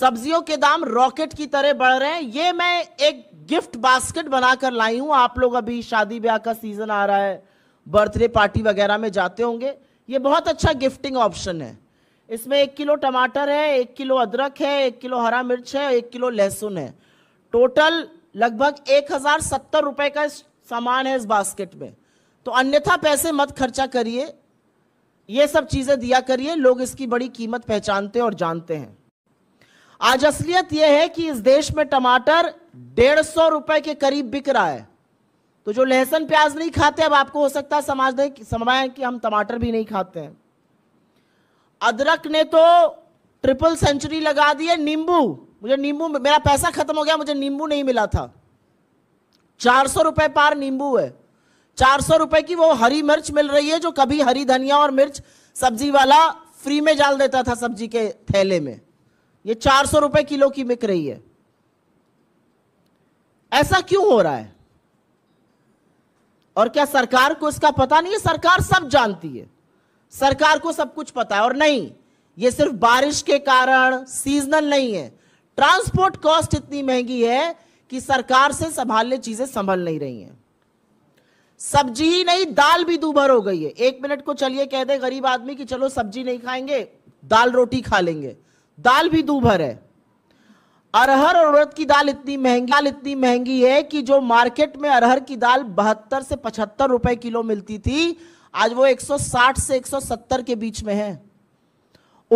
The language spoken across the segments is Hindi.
सब्जियों के दाम रॉकेट की तरह बढ़ रहे हैं ये मैं एक गिफ्ट बास्केट बनाकर लाई हूँ आप लोग अभी शादी ब्याह का सीजन आ रहा है बर्थडे पार्टी वगैरह में जाते होंगे ये बहुत अच्छा गिफ्टिंग ऑप्शन है इसमें एक किलो टमाटर है एक किलो अदरक है एक किलो हरा मिर्च है एक किलो लहसुन है टोटल लगभग एक हज़ार सत्तर रुपये का सामान है इस बास्केट में तो अन्यथा पैसे मत खर्चा करिए ये सब चीज़ें दिया करिए लोग इसकी बड़ी कीमत पहचानते और जानते हैं आज असलियत यह है कि इस देश में टमाटर डेढ़ सौ रुपए के करीब बिक रहा है तो जो लहसुन प्याज नहीं खाते अब आपको हो सकता है समझ दें समय कि हम टमाटर भी नहीं खाते हैं अदरक ने तो ट्रिपल सेंचुरी लगा दी है नींबू मुझे नींबू मेरा पैसा खत्म हो गया मुझे नींबू नहीं मिला था चार सौ रुपए पार नींबू है चार सौ रुपए की वो हरी मिर्च मिल रही है जो कभी हरी धनिया और मिर्च सब्जी वाला फ्री में डाल देता था सब्जी के थैले में ये चार सौ रुपए किलो की बिक रही है ऐसा क्यों हो रहा है और क्या सरकार को इसका पता नहीं है सरकार सब जानती है सरकार को सब कुछ पता है और नहीं ये सिर्फ बारिश के कारण सीजनल नहीं है ट्रांसपोर्ट कॉस्ट इतनी महंगी है कि सरकार से संभालने चीजें संभल नहीं रही हैं सब्जी ही नहीं दाल भी दूभर हो गई है एक मिनट को चलिए कह दे गरीब आदमी कि चलो सब्जी नहीं खाएंगे दाल रोटी खा लेंगे दाल भी दूभर है अरहर और उड़द की दाल इतनी महंगी दाल इतनी महंगी है कि जो मार्केट में अरहर की दाल बहत्तर से पचहत्तर रुपए किलो मिलती थी आज वो 160 से 170 के बीच में है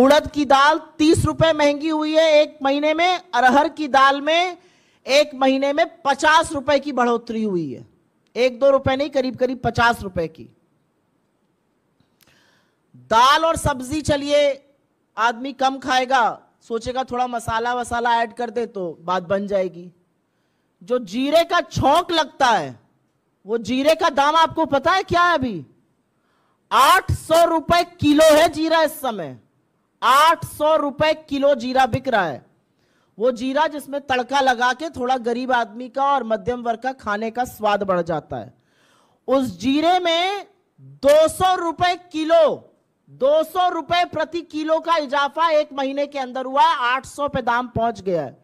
उड़द की दाल तीस रुपए महंगी हुई है एक महीने में अरहर की दाल में एक महीने में पचास रुपए की बढ़ोतरी हुई है एक दो रुपए नहीं करीब करीब पचास रुपए की दाल और सब्जी चलिए आदमी कम खाएगा सोचेगा थोड़ा मसाला वसाला ऐड कर दे तो बात बन जाएगी जो जीरे का छोंक लगता है वो जीरे का दाम आपको पता है क्या है अभी आठ सौ रुपए किलो है जीरा इस समय आठ सौ रुपए किलो जीरा बिक रहा है वो जीरा जिसमें तड़का लगा के थोड़ा गरीब आदमी का और मध्यम वर्ग का खाने का स्वाद बढ़ जाता है उस जीरे में दो सौ रुपए किलो दो सौ रुपए प्रति किलो का इजाफा एक महीने के अंदर हुआ है आठ सौ पे दाम पहुंच गया है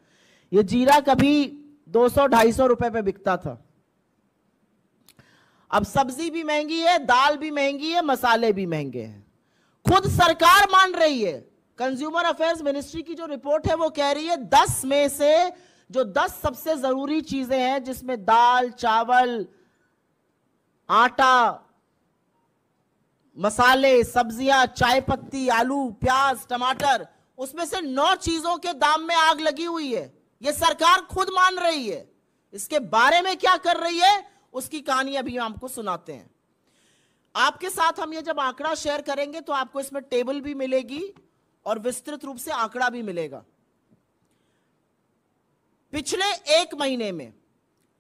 ये जीरा कभी दो सौ ढाई सौ रुपए पे बिकता था अब सब्जी भी महंगी है दाल भी महंगी है मसाले भी महंगे हैं खुद सरकार मान रही है कंज्यूमर अफेयर्स मिनिस्ट्री की जो रिपोर्ट है वो कह रही है दस में से जो दस सबसे जरूरी चीजें हैं जिसमें दाल चावल आटा मसाले सब्जियां चाय पत्ती आलू प्याज टमाटर उसमें से नौ चीजों के दाम में आग लगी हुई है यह सरकार खुद मान रही है इसके बारे में क्या कर रही है उसकी कहानी अभी हम आपको सुनाते हैं आपके साथ हम ये जब आंकड़ा शेयर करेंगे तो आपको इसमें टेबल भी मिलेगी और विस्तृत रूप से आंकड़ा भी मिलेगा पिछले एक महीने में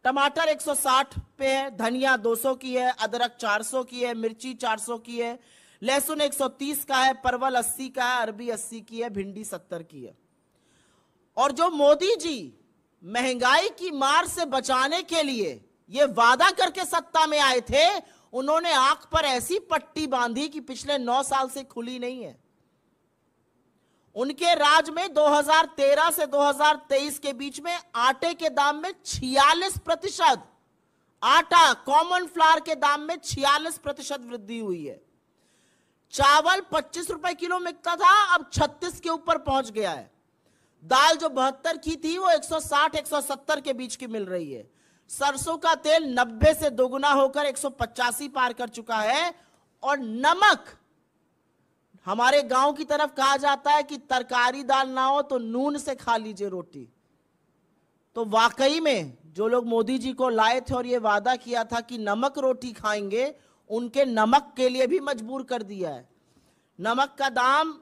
टमाटर 160 पे है धनिया 200 की है अदरक 400 की है मिर्ची 400 की है लहसुन 130 का है परवल 80 का है अरबी 80 की है भिंडी 70 की है और जो मोदी जी महंगाई की मार से बचाने के लिए ये वादा करके सत्ता में आए थे उन्होंने आंख पर ऐसी पट्टी बांधी कि पिछले नौ साल से खुली नहीं है उनके राज में 2013 से 2023 के बीच में आटे के दाम में 46 प्रतिशत आटा कॉमन फ्लावर के दाम में 46 प्रतिशत वृद्धि हुई है चावल 25 रुपए किलो मिलता था अब 36 के ऊपर पहुंच गया है दाल जो बहत्तर की थी वो 160 170 के बीच की मिल रही है सरसों का तेल 90 से दोगुना होकर एक पार कर चुका है और नमक हमारे गांव की तरफ कहा जाता है कि तरकारी दाल ना हो तो नून से खा लीजिए रोटी तो वाकई में जो लोग मोदी जी को लाए थे और ये वादा किया था कि नमक रोटी खाएंगे उनके नमक के लिए भी मजबूर कर दिया है नमक का दाम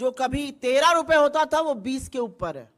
जो कभी तेरह रुपए होता था वो बीस के ऊपर है